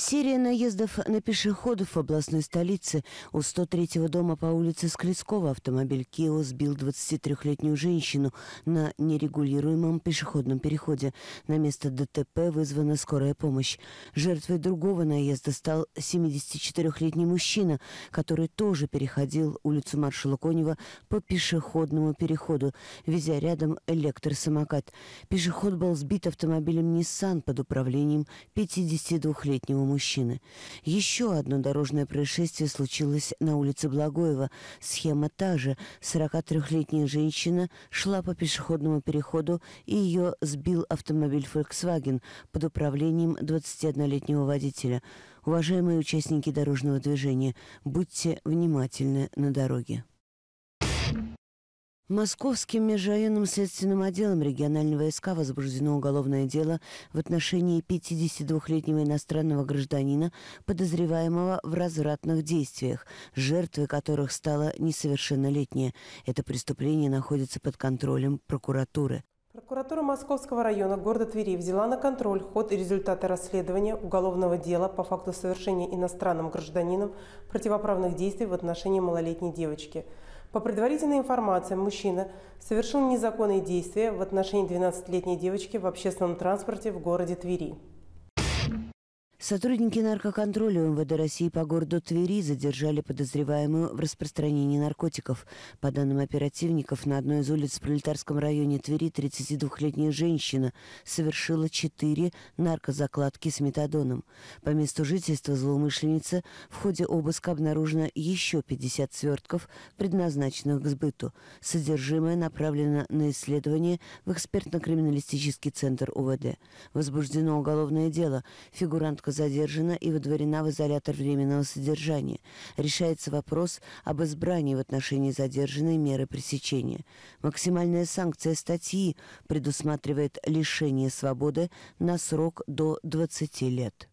Серия наездов на пешеходов в областной столице. У 103-го дома по улице Склецкого автомобиль «Кио» сбил 23-летнюю женщину на нерегулируемом пешеходном переходе. На место ДТП вызвана скорая помощь. Жертвой другого наезда стал 74-летний мужчина, который тоже переходил улицу маршала Конева по пешеходному переходу, везя рядом электросамокат. Пешеход был сбит автомобилем Nissan под управлением 52-летнего мужчины. Еще одно дорожное происшествие случилось на улице Благоева. Схема та же. 43-летняя женщина шла по пешеходному переходу, и ее сбил автомобиль Volkswagen под управлением 21-летнего водителя. Уважаемые участники дорожного движения, будьте внимательны на дороге. Московским межрайонным следственным отделом регионального СК возбуждено уголовное дело в отношении 52-летнего иностранного гражданина, подозреваемого в развратных действиях, жертвой которых стала несовершеннолетняя. Это преступление находится под контролем прокуратуры. Прокуратура Московского района города Твери взяла на контроль ход и результаты расследования уголовного дела по факту совершения иностранным гражданином противоправных действий в отношении малолетней девочки – по предварительной информации, мужчина совершил незаконные действия в отношении 12-летней девочки в общественном транспорте в городе Твери. Сотрудники наркоконтроля МВД России по городу Твери задержали подозреваемую в распространении наркотиков. По данным оперативников, на одной из улиц в пролетарском районе Твери 32-летняя женщина совершила 4 наркозакладки с метадоном. По месту жительства злоумышленницы в ходе обыска обнаружено еще 50 свертков, предназначенных к сбыту. Содержимое направлено на исследование в экспертно-криминалистический центр УВД. Возбуждено уголовное дело. Фигурантка девушка задержана и выдворена в изолятор временного содержания. Решается вопрос об избрании в отношении задержанной меры пресечения. Максимальная санкция статьи предусматривает лишение свободы на срок до 20 лет.